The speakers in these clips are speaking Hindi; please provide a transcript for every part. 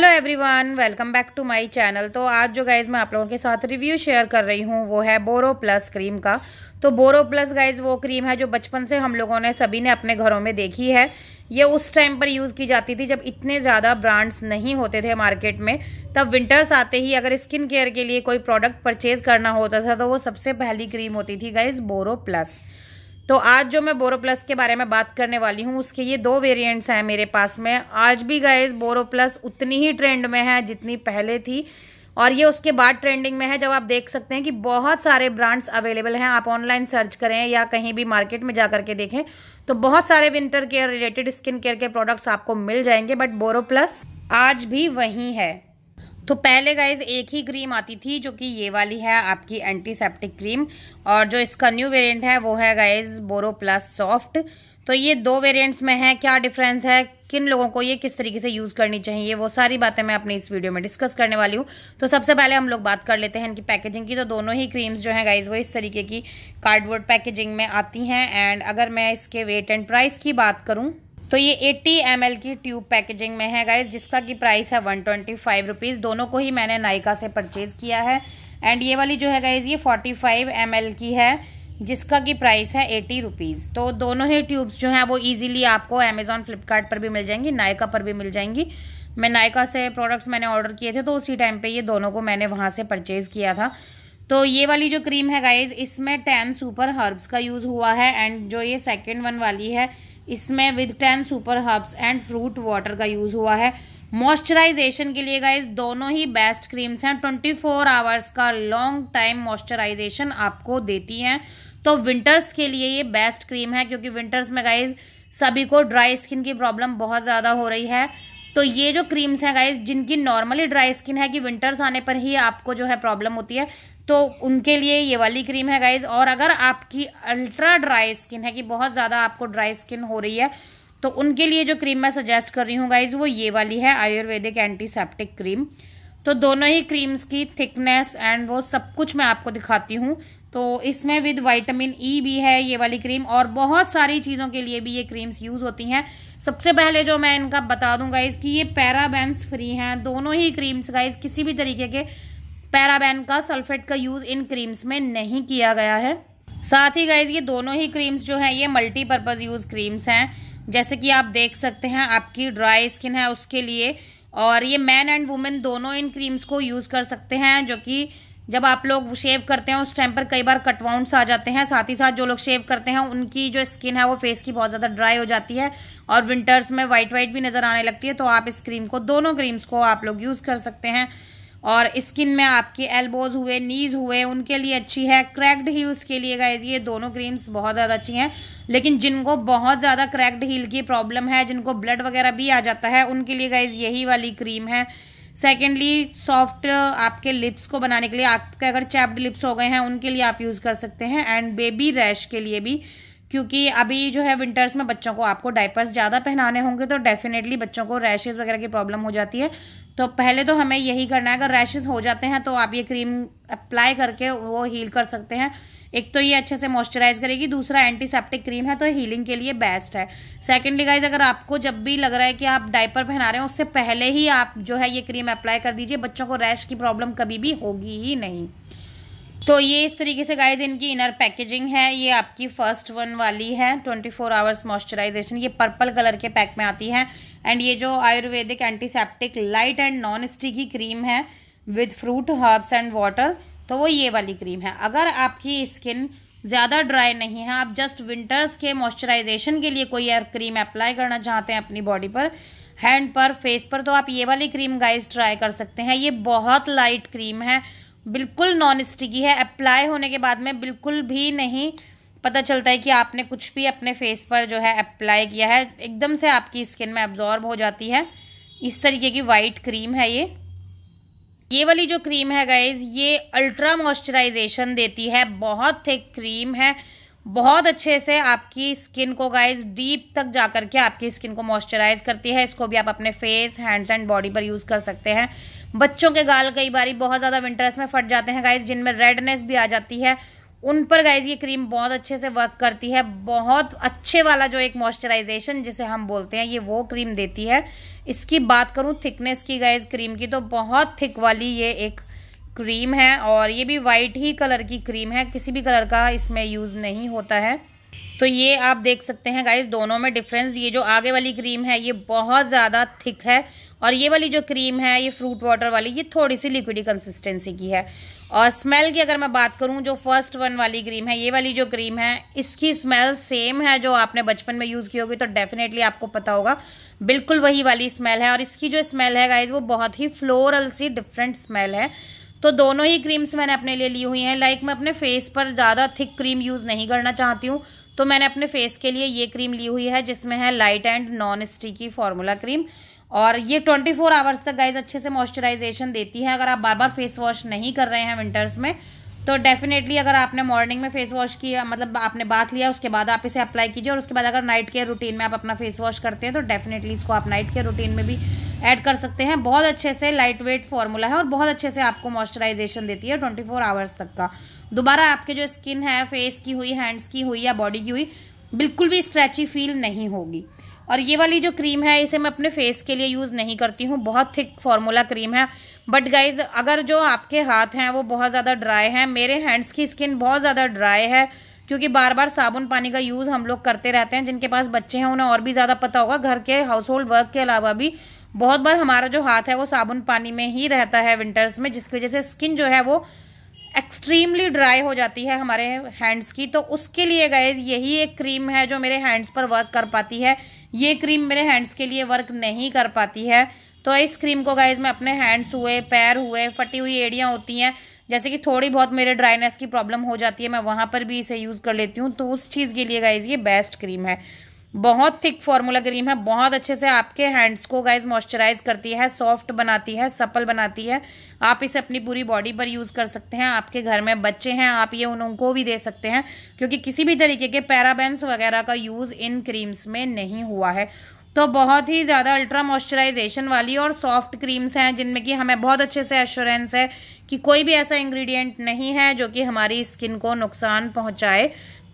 hello everyone welcome back to my channel तो आज जो गाइज मैं आप लोगों के साथ रिव्यू शेयर कर रही हूँ वो है बोरो प्लस क्रीम का तो बोरो प्लस गाइज वो क्रीम है जो बचपन से हम लोगों ने सभी ने अपने घरों में देखी है ये उस टाइम पर यूज़ की जाती थी जब इतने ज़्यादा ब्रांड्स नहीं होते थे मार्केट में तब विंटर्स आते ही अगर स्किन केयर के लिए कोई प्रोडक्ट परचेज़ करना होता था तो वो सबसे पहली क्रीम होती थी गाइज़ बोरो प्लस तो आज जो मैं बोरो प्लस के बारे में बात करने वाली हूँ उसके ये दो वेरिएंट्स हैं मेरे पास में आज भी गाइज बोरो प्लस उतनी ही ट्रेंड में है जितनी पहले थी और ये उसके बाद ट्रेंडिंग में है जब आप देख सकते हैं कि बहुत सारे ब्रांड्स अवेलेबल हैं आप ऑनलाइन सर्च करें या कहीं भी मार्केट में जा करके देखें तो बहुत सारे winter care related skin care के प्रोडक्ट्स आपको मिल जाएंगे बट बोरो प्लस आज भी वही है तो पहले गाइज एक ही क्रीम आती थी जो कि ये वाली है आपकी एंटीसेप्टिक क्रीम और जो इसका न्यू वेरिएंट है वो है गाइज बोरो प्लस सॉफ्ट तो ये दो वेरिएंट्स में है क्या डिफरेंस है किन लोगों को ये किस तरीके से यूज़ करनी चाहिए वो सारी बातें मैं अपने इस वीडियो में डिस्कस करने वाली हूँ तो सबसे पहले हम लोग बात कर लेते हैं इनकी पैकेजिंग की तो दोनों ही क्रीम्स जो हैं गाइज वो इस तरीके की कार्डबोर्ड पैकेजिंग में आती हैं एंड अगर मैं इसके वेट एंड प्राइस की बात करूँ तो ये 80 एम की ट्यूब पैकेजिंग में है गाइज जिसका की प्राइस है वन ट्वेंटी फाइव रुपीज़ दोनों को ही मैंने नायका से परचेज़ किया है एंड ये वाली जो है गाइज ये 45 फाइव की है जिसका की प्राइस है एटी रुपीज़ तो दोनों ही ट्यूब्स जो हैं वो ईजिली आपको अमेजोन फ्लिपकार्ट पर भी मिल जाएंगी नायका पर भी मिल जाएंगी मैं नायका से प्रोडक्ट्स मैंने ऑर्डर किए थे तो उसी टाइम पे ये दोनों को मैंने वहाँ से परचेज़ किया था तो ये वाली जो क्रीम है गाइज इसमें टेन सुपर हर्ब्स का यूज़ हुआ है एंड जो ये सेकेंड वन वाली है इसमें with ten super herbs and fruit water का यूज़ हुआ है मॉइस्चराइजेशन के लिए गाइज दोनों ही बेस्ट क्रीम्स हैं ट्वेंटी फोर आवर्स का लॉन्ग टाइम मॉइस्चराइजेशन आपको देती हैं तो विंटर्स के लिए ये बेस्ट क्रीम है क्योंकि विंटर्स में गाइज सभी को ड्राई स्किन की प्रॉब्लम बहुत ज़्यादा हो रही है तो ये जो क्रीम्स हैं गाइज जिनकी नॉर्मली ड्राई स्किन है कि विंटर्स आने पर ही आपको जो है प्रॉब्लम होती है तो उनके लिए ये वाली क्रीम है गाइज और अगर आपकी अल्ट्रा ड्राई स्किन है कि बहुत ज़्यादा आपको ड्राई स्किन हो रही है तो उनके लिए जो क्रीम मैं सजेस्ट कर रही हूँ गाइज वो ये वाली है आयुर्वेदिक एंटीसेप्टिक क्रीम तो दोनों ही क्रीम्स की थिकनेस एंड वो सब कुछ मैं आपको दिखाती हूँ तो इसमें विद वाइटामिन ई भी है ये वाली क्रीम और बहुत सारी चीज़ों के लिए भी ये क्रीम्स यूज़ होती हैं सबसे पहले जो मैं इनका बता गाइज़ इसकी ये पैराबेंस फ्री हैं दोनों ही क्रीम्स गाइज किसी भी तरीके के पैराबैन का सल्फेट का यूज़ इन क्रीम्स में नहीं किया गया है साथ ही गाइज ये दोनों ही क्रीम्स जो हैं ये मल्टीपर्पज़ यूज़ क्रीम्स हैं जैसे कि आप देख सकते हैं आपकी ड्राई स्किन है उसके लिए और ये मैन एंड वुमेन दोनों इन क्रीम्स को यूज़ कर सकते हैं जो कि जब आप लोग शेव करते हैं उस टाइम पर कई बार कटवाउंट्स आ जाते हैं साथ ही साथ जो लोग शेव करते हैं उनकी जो स्किन है वो फेस की बहुत ज़्यादा ड्राई हो जाती है और विंटर्स में वाइट वाइट भी नज़र आने लगती है तो आप इस क्रीम को दोनों क्रीम्स को आप लोग यूज़ कर सकते हैं और स्किन में आपके एल्बोज हुए नीज हुए उनके लिए अच्छी है क्रैक्ड हील्स के लिए गाइज ये दोनों क्रीम्स बहुत ज़्यादा अच्छी हैं लेकिन जिनको बहुत ज़्यादा क्रैक्ड हील की प्रॉब्लम है जिनको ब्लड वगैरह भी आ जाता है उनके लिए गाइज यही वाली क्रीम है सेकेंडली सॉफ्ट uh, आपके लिप्स को बनाने के लिए आपके अगर चैप्ड लिप्स हो गए हैं उनके लिए आप यूज़ कर सकते हैं एंड बेबी रैश के लिए भी क्योंकि अभी जो है विंटर्स में बच्चों को आपको डायपर्स ज़्यादा पहनाने होंगे तो डेफिनेटली बच्चों को रैशेज़ वगैरह की प्रॉब्लम हो जाती है तो पहले तो हमें यही करना है अगर रैशेज हो जाते हैं तो आप ये क्रीम अप्लाई करके वो हील कर सकते हैं एक तो ये अच्छे से मॉइस्चराइज करेगी दूसरा एंटीसेप्टिक क्रीम है तो हीलिंग के लिए बेस्ट है सेकेंडली गाइज अगर आपको जब भी लग रहा है कि आप डाइपर पहना रहे हैं उससे पहले ही आप जो है ये क्रीम अप्लाई कर दीजिए बच्चों को रैश की प्रॉब्लम कभी भी होगी ही नहीं तो ये इस तरीके से गाइज इनकी इनर पैकेजिंग है ये आपकी फर्स्ट वन वाली है 24 फोर आवर्स मॉइस्चराइजेशन ये पर्पल कलर के पैक में आती है एंड ये जो Ayurvedic antiseptic light and non sticky cream है with fruit herbs and water तो वो ये वाली क्रीम है अगर आपकी स्किन ज़्यादा ड्राई नहीं है आप जस्ट विंटर्स के मॉइस्चराइजेशन के लिए कोई एयर क्रीम अप्लाई करना चाहते हैं अपनी बॉडी पर हैंड पर फेस पर तो आप ये वाली क्रीम गाइज ट्राई कर सकते हैं ये बहुत लाइट क्रीम है बिल्कुल नॉन स्टिकी है अप्लाई होने के बाद में बिल्कुल भी नहीं पता चलता है कि आपने कुछ भी अपने फेस पर जो है अप्लाई किया है एकदम से आपकी स्किन में एब्जॉर्ब हो जाती है इस तरीके की वाइट क्रीम है ये ये वाली जो क्रीम है गाइज ये अल्ट्रा मॉइस्चराइजेशन देती है बहुत थिक क्रीम है बहुत अच्छे से आपकी स्किन को गाइज डीप तक जा कर के आपकी स्किन को मॉइस्चराइज करती है इसको भी आप अपने फेस हैंड्स एंड बॉडी पर यूज़ कर सकते हैं बच्चों के गाल कई बार बहुत ज़्यादा विंटर्स में फट जाते हैं गाइज जिनमें रेडनेस भी आ जाती है उन पर गाइज ये क्रीम बहुत अच्छे से वर्क करती है बहुत अच्छे वाला जो एक मॉइस्चराइजेशन जिसे हम बोलते हैं ये वो क्रीम देती है इसकी बात करूँ थिकनेस की गाइज क्रीम की तो बहुत थिक वाली ये एक क्रीम है और ये भी वाइट ही कलर की क्रीम है किसी भी कलर का इसमें यूज़ नहीं होता है तो ये आप देख सकते हैं गाइज दोनों में डिफरेंस ये जो आगे वाली क्रीम है ये बहुत ज़्यादा थिक है और ये वाली जो क्रीम है ये फ्रूट वाटर वाली ये थोड़ी सी लिक्विडी कंसिस्टेंसी की है और स्मेल की अगर मैं बात करूँ जो फर्स्ट वन वाली क्रीम है ये वाली जो क्रीम है इसकी स्मेल सेम है जो आपने बचपन में यूज़ की होगी तो डेफिनेटली आपको पता होगा बिल्कुल वही वाली स्मेल है और इसकी जो स्मेल है गाइज वो बहुत ही फ्लोरल सी डिफरेंट स्मेल है तो दोनों ही क्रीम्स मैंने अपने लिए ली हुई हैं लाइक मैं अपने फेस पर ज़्यादा थिक क्रीम यूज़ नहीं करना चाहती हूँ तो मैंने अपने फेस के लिए ये क्रीम ली हुई है जिसमें है light and non sticky formula cream और ये 24 फोर आवर्स तक गाइज अच्छे से मॉइस्चराइजेशन देती है अगर आप बार बार फेस वॉश नहीं कर रहे हैं विंटर्स में तो डेफिनेटली अगर आपने मॉर्निंग में फेस वॉश किया मतलब आपने बाथ लिया उसके बाद आप इसे अप्लाई कीजिए और उसके बाद अगर नाइट केयर रूटीन में आप अपना फेस वॉश करते हैं तो डेफिनेटली इसको आप नाइट केयर रूटीन में भी ऐड कर सकते हैं बहुत अच्छे से लाइट वेट फॉर्मूला है और बहुत अच्छे से आपको मॉइस्चराइजेशन देती है ट्वेंटी फोर आवर्स तक का दोबारा आपके जो स्किन है फेस की हुई हैंड्स की हुई या बॉडी की हुई बिल्कुल भी स्ट्रेची फील नहीं होगी और ये वाली जो क्रीम है इसे मैं अपने फेस के लिए यूज़ नहीं करती हूँ बहुत थिक फॉर्मूला क्रीम है बट गाइज अगर जो आपके हाथ हैं वो बहुत ज़्यादा ड्राई हैं मेरे हैंड्स की स्किन बहुत ज़्यादा ड्राई है क्योंकि बार बार साबुन पानी का यूज़ हम लोग करते रहते हैं जिनके पास बच्चे हैं उन्हें और भी ज़्यादा पता होगा घर के हाउस होल्ड वर्क के अलावा भी बहुत बार हमारा जो हाथ है वो साबुन पानी में ही रहता है विंटर्स में जिसकी वजह से स्किन जो है वो एक्सट्रीमली ड्राई हो जाती है हमारे हैंड्स की तो उसके लिए गए यही एक क्रीम है जो मेरे हैंड्स पर वर्क कर पाती है ये क्रीम मेरे हैंड्स के लिए वर्क नहीं कर पाती है तो इस क्रीम को गाइज मैं अपने हैंड्स हुए पैर हुए फटी हुई एड़ियाँ होती हैं जैसे कि थोड़ी बहुत मेरे ड्राइनेस की प्रॉब्लम हो जाती है मैं वहाँ पर भी इसे यूज़ कर लेती हूँ तो उस चीज़ के लिए गाइज ये बेस्ट क्रीम है बहुत थिक फार्मूला क्रीम है बहुत अच्छे से आपके हैंड्स को गाइज मॉइस्चराइज करती है सॉफ्ट बनाती है सपल बनाती है आप इसे अपनी पूरी बॉडी पर यूज़ कर सकते हैं आपके घर में बच्चे हैं आप ये उनको भी दे सकते हैं क्योंकि किसी भी तरीके के पैराबेंस वगैरह का यूज़ इन क्रीम्स में नहीं हुआ है तो बहुत ही ज़्यादा अल्ट्रा मॉइस्चराइजेशन वाली और सॉफ्ट क्रीम्स हैं जिनमें कि हमें बहुत अच्छे से एश्योरेंस है कि कोई भी ऐसा इंग्रेडिएंट नहीं है जो कि हमारी स्किन को नुकसान पहुंचाए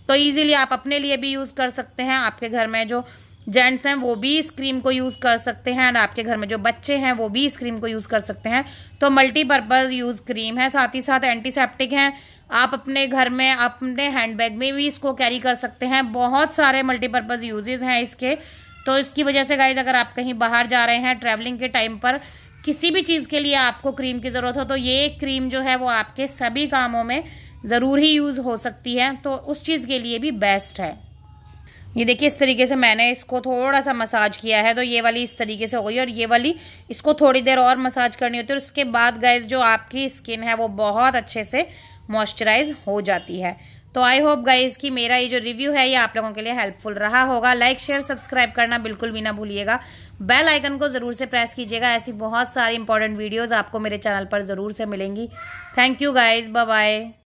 तो ईज़िली आप अपने लिए भी यूज़ कर सकते हैं आपके घर में जो जेंट्स हैं वो भी इस क्रीम को यूज़ कर सकते हैं एंड आपके घर में जो बच्चे हैं वो भी इस क्रीम को यूज़ कर सकते हैं तो मल्टीपर्पज़ यूज़ क्रीम है साथ ही साथ एंटीसेप्टिक हैं आप अपने घर में अपने हैंडबैग में भी इसको कैरी कर सकते हैं बहुत सारे मल्टीपर्पज़ यूजेज़ हैं इसके तो इसकी वजह से गाइज अगर आप कहीं बाहर जा रहे हैं ट्रैवलिंग के टाइम पर किसी भी चीज़ के लिए आपको क्रीम की ज़रूरत हो तो ये क्रीम जो है वो आपके सभी कामों में ज़रूर ही यूज़ हो सकती है तो उस चीज़ के लिए भी बेस्ट है ये देखिए इस तरीके से मैंने इसको थोड़ा सा मसाज किया है तो ये वाली इस तरीके से हो गई और ये वाली इसको थोड़ी देर और मसाज करनी होती है और उसके बाद गैस जो आपकी स्किन है वो बहुत अच्छे से मॉइस्चराइज हो जाती है तो आई होप गाइज कि मेरा ये जो रिव्यू है ये आप लोगों के लिए हेल्पफुल रहा होगा लाइक शेयर सब्सक्राइब करना बिल्कुल भी ना भूलिएगा बेल आइकन को ज़रूर से प्रेस कीजिएगा ऐसी बहुत सारी इंपॉर्टेंट वीडियोज़ आपको मेरे चैनल पर ज़रूर से मिलेंगी थैंक यू गाइज बाय